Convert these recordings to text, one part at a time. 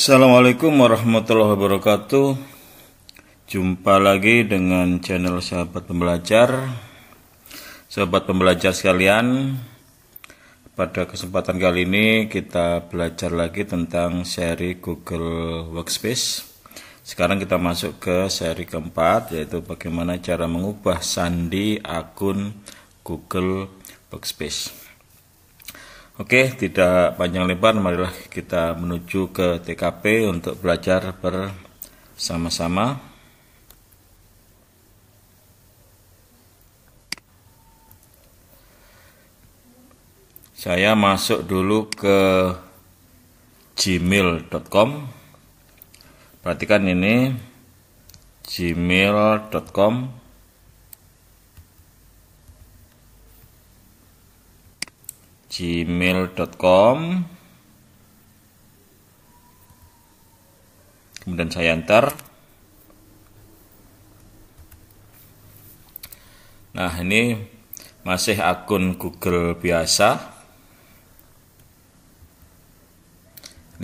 Assalamualaikum warahmatullahi wabarakatuh Jumpa lagi dengan channel sahabat pembelajar Sahabat pembelajar sekalian Pada kesempatan kali ini kita belajar lagi tentang seri Google Workspace Sekarang kita masuk ke seri keempat Yaitu bagaimana cara mengubah sandi akun Google Workspace Oke, tidak panjang lebar, marilah kita menuju ke TKP untuk belajar bersama-sama. Saya masuk dulu ke gmail.com. Perhatikan ini gmail.com gmail.com kemudian saya enter nah ini masih akun Google biasa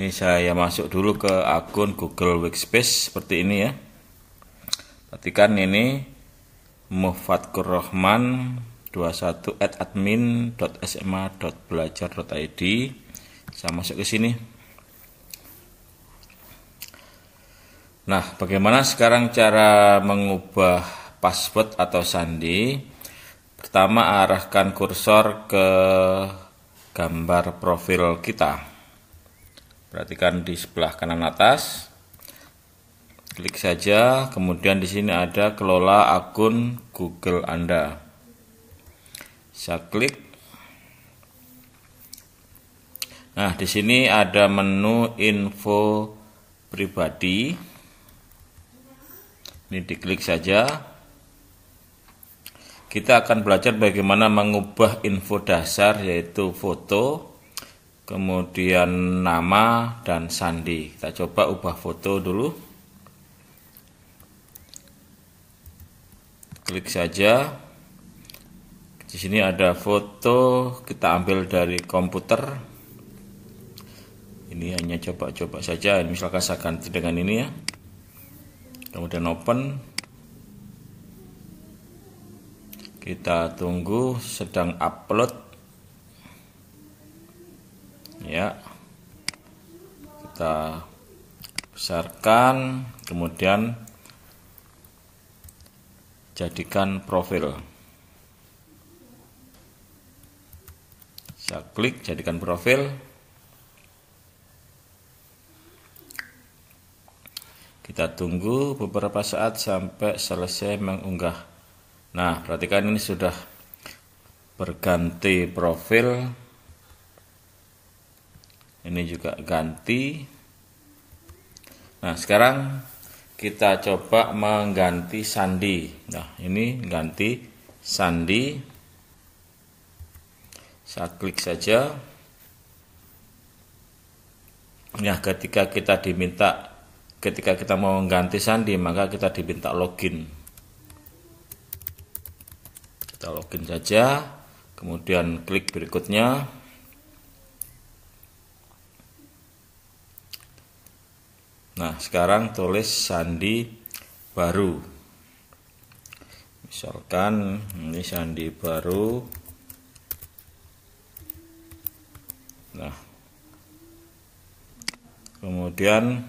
ini saya masuk dulu ke akun Google Workspace seperti ini ya perhatikan ini Mufatkur Rahman 21 at admin.sma.belajar.id saya masuk ke sini nah bagaimana sekarang cara mengubah password atau sandi pertama arahkan kursor ke gambar profil kita perhatikan di sebelah kanan atas klik saja kemudian di sini ada kelola akun Google Anda saya klik nah di sini ada menu info pribadi ini diklik saja kita akan belajar bagaimana mengubah info dasar yaitu foto kemudian nama dan sandi kita coba ubah foto dulu klik saja di sini ada foto kita ambil dari komputer. Ini hanya coba-coba saja. Misalkan saya ganti dengan ini ya. Kemudian open. Kita tunggu sedang upload. Ya. Kita besarkan kemudian jadikan profil. Klik jadikan profil. Kita tunggu beberapa saat sampai selesai mengunggah. Nah, perhatikan ini sudah berganti profil. Ini juga ganti. Nah, sekarang kita coba mengganti sandi. Nah, ini ganti sandi saya klik saja nah ketika kita diminta ketika kita mau mengganti sandi maka kita diminta login kita login saja kemudian klik berikutnya nah sekarang tulis sandi baru misalkan ini sandi baru kemudian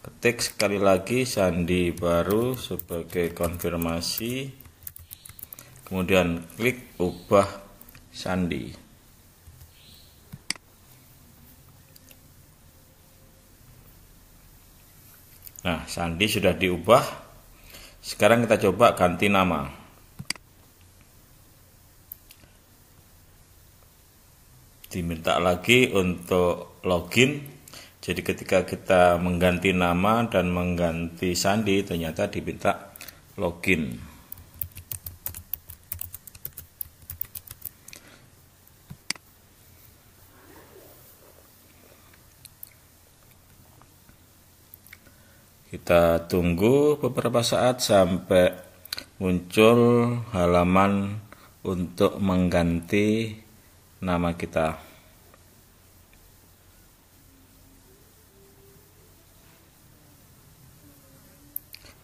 ketik sekali lagi sandi baru sebagai konfirmasi kemudian klik ubah sandi Nah, sandi sudah diubah. Sekarang kita coba ganti nama. Diminta lagi untuk login jadi ketika kita mengganti nama dan mengganti sandi ternyata diminta login. Kita tunggu beberapa saat sampai muncul halaman untuk mengganti nama kita.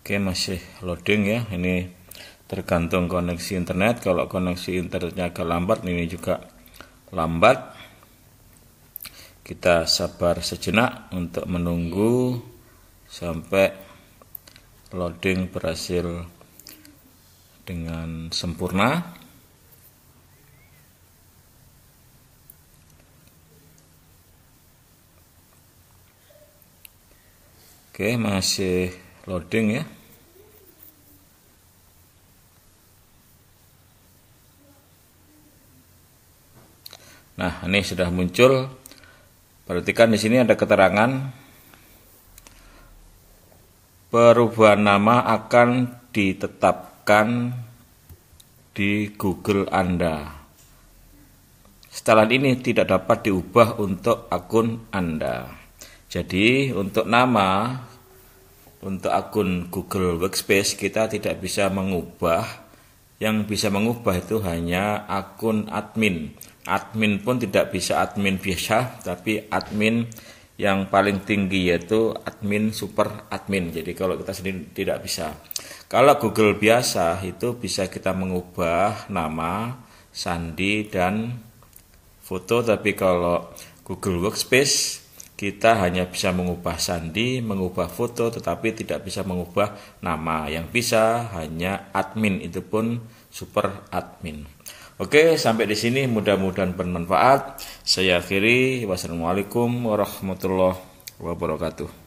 Oke masih loading ya ini tergantung koneksi internet kalau koneksi internetnya agak lambat ini juga lambat kita sabar sejenak untuk menunggu sampai loading berhasil dengan sempurna Oke masih loading ya Nah, ini sudah muncul. Perhatikan di sini ada keterangan perubahan nama akan ditetapkan di Google Anda. Setelan ini tidak dapat diubah untuk akun Anda. Jadi, untuk nama untuk akun Google Workspace kita tidak bisa mengubah yang bisa mengubah itu hanya akun admin admin pun tidak bisa admin biasa tapi admin yang paling tinggi yaitu admin super admin jadi kalau kita sendiri tidak bisa kalau Google biasa itu bisa kita mengubah nama sandi dan foto tapi kalau Google Workspace kita hanya bisa mengubah sandi, mengubah foto, tetapi tidak bisa mengubah nama. Yang bisa hanya admin, itu pun super admin. Oke, sampai di sini mudah-mudahan bermanfaat. Saya akhiri. Wassalamualaikum warahmatullahi wabarakatuh.